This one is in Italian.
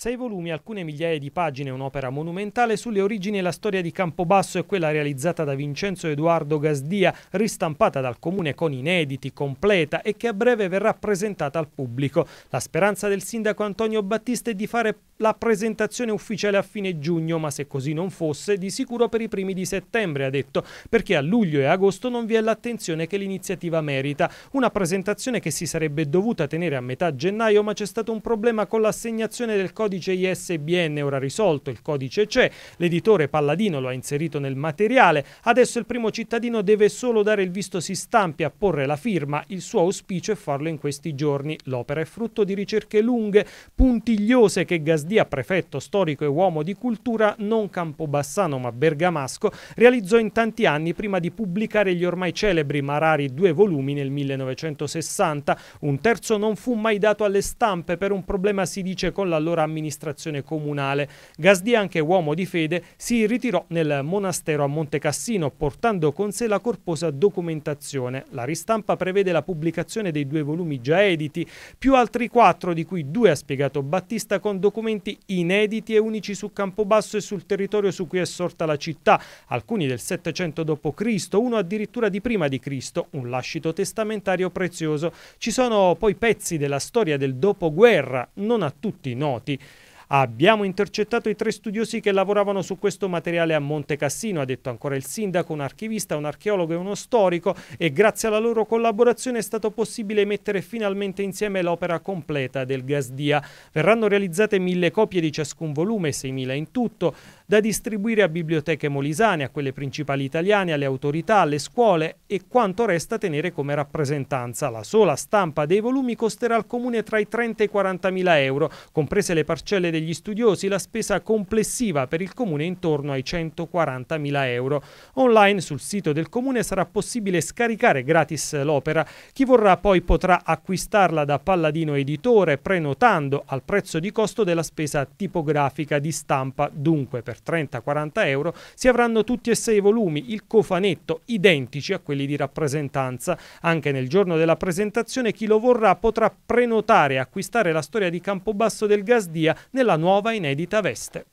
Sei volumi, alcune migliaia di pagine, un'opera monumentale sulle origini e la storia di Campobasso e quella realizzata da Vincenzo Edoardo Gasdia, ristampata dal comune con inediti, completa e che a breve verrà presentata al pubblico. La speranza del sindaco Antonio Battista è di fare la presentazione ufficiale a fine giugno, ma se così non fosse, di sicuro per i primi di settembre, ha detto, perché a luglio e agosto non vi è l'attenzione che l'iniziativa merita. Una presentazione che si sarebbe dovuta tenere a metà gennaio, ma c'è stato un problema con l'assegnazione del codice ISBN, ora risolto, il codice c'è, l'editore Palladino lo ha inserito nel materiale, adesso il primo cittadino deve solo dare il visto si stampi a porre la firma, il suo auspicio è farlo in questi giorni. L'opera è frutto di ricerche lunghe, puntigliose che Gasdini Sdia, prefetto storico e uomo di cultura, non campobassano ma bergamasco, realizzò in tanti anni prima di pubblicare gli ormai celebri ma rari due volumi nel 1960. Un terzo non fu mai dato alle stampe per un problema, si dice, con l'allora amministrazione comunale. Gasdia, anche uomo di fede, si ritirò nel monastero a Monte Cassino, portando con sé la corposa documentazione. La ristampa prevede la pubblicazione dei due volumi già editi, più altri quattro, di cui due ha spiegato Battista, con documentazione avvenimenti inediti e unici su Campobasso e sul territorio su cui è sorta la città, alcuni del 700 d.C., uno addirittura di prima di Cristo, un lascito testamentario prezioso. Ci sono poi pezzi della storia del dopoguerra, non a tutti noti. Abbiamo intercettato i tre studiosi che lavoravano su questo materiale a Monte Cassino, ha detto ancora il sindaco, un archivista, un archeologo e uno storico e grazie alla loro collaborazione è stato possibile mettere finalmente insieme l'opera completa del Gasdia. Verranno realizzate mille copie di ciascun volume, 6.000 in tutto, da distribuire a biblioteche molisane, a quelle principali italiane, alle autorità, alle scuole e quanto resta a tenere come rappresentanza. La sola stampa dei volumi costerà al comune tra i 30 e i 40 mila euro, comprese le parcelle dei degli studiosi la spesa complessiva per il comune è intorno ai 140.000 euro. Online sul sito del comune sarà possibile scaricare gratis l'opera. Chi vorrà poi potrà acquistarla da Palladino Editore prenotando al prezzo di costo della spesa tipografica di stampa. Dunque per 30-40 euro si avranno tutti e sei i volumi, il cofanetto, identici a quelli di rappresentanza. Anche nel giorno della presentazione chi lo vorrà potrà prenotare e acquistare la storia di Campobasso del Gasdia nella la nuova inedita veste.